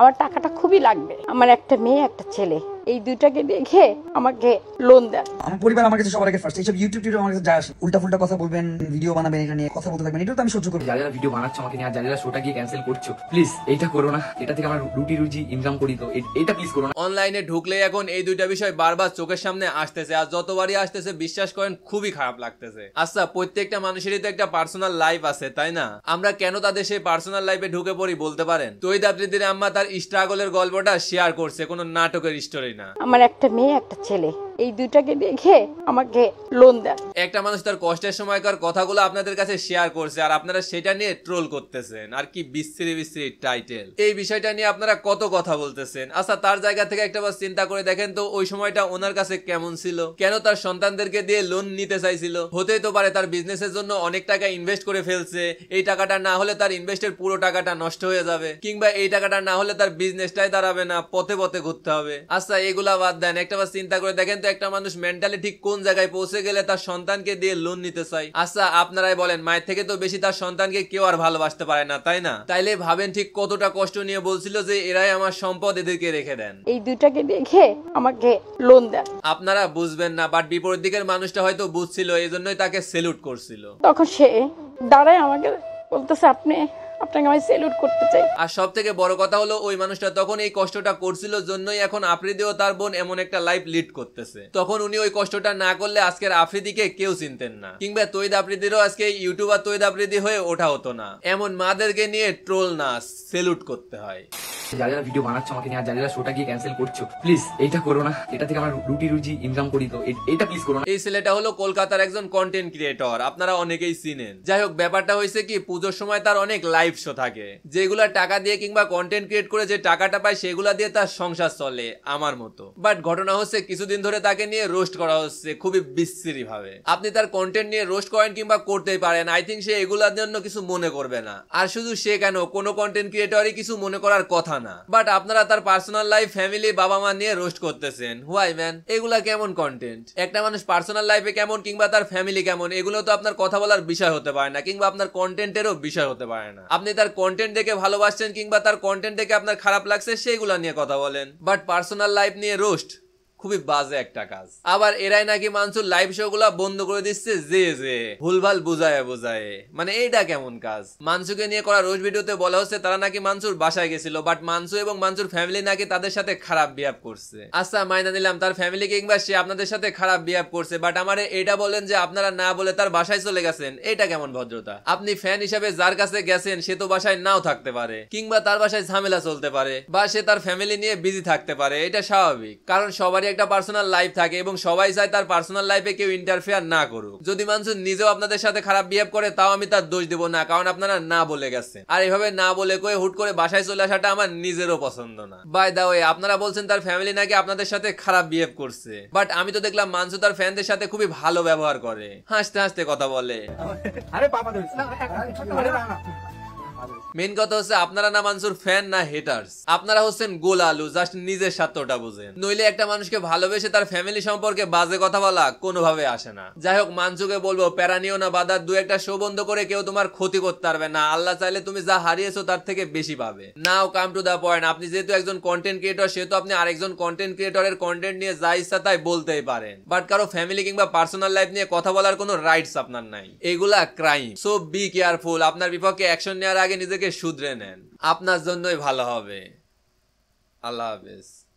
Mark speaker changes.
Speaker 1: আমার টাকাটা খুবই লাগবে আমার একটা মেয়ে একটা ছেলে এই দেখে আমাকে লোন দেন আমার পরিবার আমার কাছে সবার আগে ফার্স্ট এইসব ইউটিউব আমার কাছে আসে উল্টা ফুলটা কথা বলবেন ভিডিও বানাবেন এটা নিয়ে কথা বলতে থাকবেন এটা তো আমি সহ্য করি যারা যারা ভিডিও আমাকে নিয়ে যারা শোটা গিয়ে ক্যান্সেল করছো প্লিজ এটা করো না এটা থেকে আমার রুটি রুজি ইনকাম করি তো এটা প্লিজ করো না অনলাইনে ঢুকলে এখন এই দুইটা বিষয় বারবার চোখের সামনে আসতেছে আর যতবারই আসতেছে বিশ্বাস করেন খুবই খারাপ লাগতেছে আচ্ছা প্রত্যেকটা মানুষেরই তো একটা পার্সোনাল লাইফ আছে তাই না আমরা কেন তাদের সেই পার্সোনাল লাইফে ঢুকে পড়ি বলতে পারেন তৈদ আফ্রিদির আম্মা তার স্ট্রাগলের গল্পটা শেয়ার করছে কোনো নাটকের স্টোরি না আমার একটা মেয়ে একটা ছেলে এই দুইটাকে দেখে আমাকে লোন দেন একটা মানুষ তার কষ্টের সময়কার কথাগুলো আপনাদের কাছে শেয়ার করছে আর আপনারা সেটা নিয়ে ট্রোল করতেছেন আর কি বিশ্রী বিশ্রী টাইটেল এই বিষয়টা নিয়ে আপনারা কত কথা বলতেছেন আচ্ছা তার জায়গা থেকে একটা বার চিন্তা করে দেখেন তো ওই সময়টা ওনার কাছে কেমন ছিল কেন তার সন্তানদেরকে দিয়ে লোন নিতে চাইছিল হতেই তো পারে তার বিজনেসের জন্য অনেক টাকা ইনভেস্ট করে ফেলছে এই টাকাটা না হলে তার ইনভেস্টের পুরো টাকাটা নষ্ট হয়ে যাবে কিংবা এই টাকাটা না হলে তার বিজনেসটাই দাঁড়াবে না পথে পথে ঘুরতে হবে আচ্ছা এগুলা বাদ দেন একটা বার চিন্তা করে দেখেন তো একটা মানুষ মেন্টালি ঠিক কোন জায়গায় পৌঁছে গেলে তার সন্তানকে দিয়ে লোন নিতে চায় আচ্ছা আপনারাই বলেন মায়ের থেকে তো বেশি তার সন্তানকে কেউ আর ভালোবাসতে পারে না তাই না তাইলে ভাবেন ঠিক কতটা কষ্ট নিয়ে বলছিল যে এরাই আমার সম্পদ এদেরকে রেখে দেন এই দুটাকে দেখে আমাকে লোন দেন আপনারা বুঝবেন না বাট বিপরীত দিকের মানুষটা হয়তো বুঝছিল এই জন্যই তাকে সেলুট করছিল তখন সে দাঁড়ায় আমাকে বলতেছে আপনি আপনাকে আমি সেলুট করতে চাই আর সব থেকে বড় কথা হলো ওই মানুষটা তখন এই কষ্টটা করছিল জন্যই এখন আফ্রিদিও তার বোন এমন একটা লাইফ লিড করতেছে তখন উনি ওই কষ্টটা না করলে আজকের আফ্রিদিকে কেউ চিনতেন না কিংবা তৈদ আফ্রিদিরও আজকে ইউটিউবার তৈদ আফ্রিদি হয়ে ওঠা হতো না এমন মাদেরকে নিয়ে ট্রোল না সেলুট করতে হয় যারা যারা ভিডিও বানাচ্ছ আমাকে নিয়ে যারা শোটা গিয়ে ক্যান্সেল করছো প্লিজ এটা করো না এটা থেকে আমার রুটি রুজি ইনকাম করি তো এটা প্লিজ করো না এই ছেলেটা হলো কলকাতার একজন কন্টেন্ট ক্রিয়েটর আপনারা অনেকেই চিনেন যাই হোক ব্যাপারটা হয়েছে কি পুজোর সময় তার অনেক লাইভ শো থাকে যেগুলা টাকা দিয়ে কিংবা কন্টেন্ট ক্রিয়েট করে যে টাকাটা পায় সেগুলা দিয়ে তার সংসার চলে আমার মতো বাট ঘটনা হচ্ছে কিছুদিন ধরে তাকে নিয়ে রোস্ট করা হচ্ছে খুবই বিশ্রী ভাবে আপনি তার কন্টেন্ট নিয়ে রোস্ট করেন কিংবা করতেই পারেন আই থিঙ্ক সে এগুলার জন্য কিছু মনে করবে না আর শুধু সে কেন কোনো কন্টেন্ট ক্রিয়েটরই কিছু মনে করার কথা না বাট আপনারা তার পার্সোনাল লাইফ ফ্যামিলি বাবা মা নিয়ে রোস্ট করতেছেন হুয়াই ম্যান এগুলা কেমন কন্টেন্ট একটা মানুষ পার্সোনাল লাইফে কেমন কিংবা তার ফ্যামিলি কেমন এগুলো তো আপনার কথা বলার বিষয় হতে পারে না কিংবা আপনার কন্টেন্টেরও বিষয় হতে পারে না আপনি তার কন্টেন্ট দেখে ভালোবাসছেন কিংবা তার কন্টেন্ট দেখে আপনার খারাপ লাগছে সেইগুলা নিয়ে কথা বলেন বাট পার্সোনাল লাইফ নিয়ে রোস্ট খুবই বাজে একটা কাজ আবার এরাই নাকি মানসুর লাইভ শো গুলা বন্ধ করে দিচ্ছে যে যে ভুলভাল বুঝায় বোঝায় মানে এইটা কেমন কাজ মানসুকে নিয়ে করা রোজ ভিডিওতে বলা হচ্ছে তারা নাকি মানসুর বাসায় গেছিল বাট মানসু এবং মানসুর ফ্যামিলি নাকি তাদের সাথে খারাপ বিহেভ করছে আচ্ছা মাইনা নিলাম তার ফ্যামিলি কিংবা সে আপনাদের সাথে খারাপ বিহেভ করছে বাট আমার এটা বলেন যে আপনারা না বলে তার বাসায় চলে গেছেন এটা কেমন ভদ্রতা আপনি ফ্যান হিসাবে যার কাছে গেছেন সে তো বাসায় নাও থাকতে পারে কিংবা তার বাসায় ঝামেলা চলতে পারে বা সে তার ফ্যামিলি নিয়ে বিজি থাকতে পারে এটা স্বাভাবিক কারণ সবারই একটা পার্সোনাল লাইফ থাকে এবং সবাই চায় তার পার্সোনাল লাইফে কেউ ইন্টারফেয়ার না করুক যদি মানুষ নিজেও আপনাদের সাথে খারাপ বিহেভ করে তাও আমি তার দোষ দেবো না কারণ আপনারা না বলে গেছেন আর এভাবে না বলে কয়ে হুট করে বাসায় চলে আসাটা আমার নিজেরও পছন্দ না বাই দা ওয়ে আপনারা বলছেন তার ফ্যামিলি নাকি আপনাদের সাথে খারাপ বিহেভ করছে বাট আমি তো দেখলাম মানুষ তার ফ্যানদের সাথে খুবই ভালো ব্যবহার করে হাসতে হাসতে কথা বলে আরে বাবা মেন কথা হচ্ছে আপনারা না মানসুর ফ্যান না হেটার্স আপনারা হচ্ছেন গোল আলু জাস্ট নিজের স্বার্থটা বোঝেন নইলে একটা মানুষকে ভালোবেসে তার ফ্যামিলি সম্পর্কে বাজে কথা বলা কোনোভাবে আসে না যাই হোক মানসুকে বলবো প্যারা নিও না বাদার দু একটা শো বন্ধ করে কেউ তোমার ক্ষতি করতে পারবে না আল্লাহ চাইলে তুমি যা হারিয়েছো তার থেকে বেশি পাবে now come to the point আপনি যেহেতু একজন কন্টেন্ট ক্রিয়েটর সেহেতু আপনি আরেকজন কন্টেন্ট ক্রিয়েটরের কন্টেন্ট নিয়ে যা ইচ্ছা তাই বলতেই পারেন বাট কারো ফ্যামিলি কিংবা পার্সোনাল লাইফ নিয়ে কথা বলার কোনো রাইটস আপনার নাই এগুলা ক্রাইম সো বি কেয়ারফুল আপনার বিপক্ষে অ্যাকশন নেওয়ার আগে নিজেকে থেকে শুধরে নেন আপনার জন্যই ভালো হবে আল্লাহ হাফেজ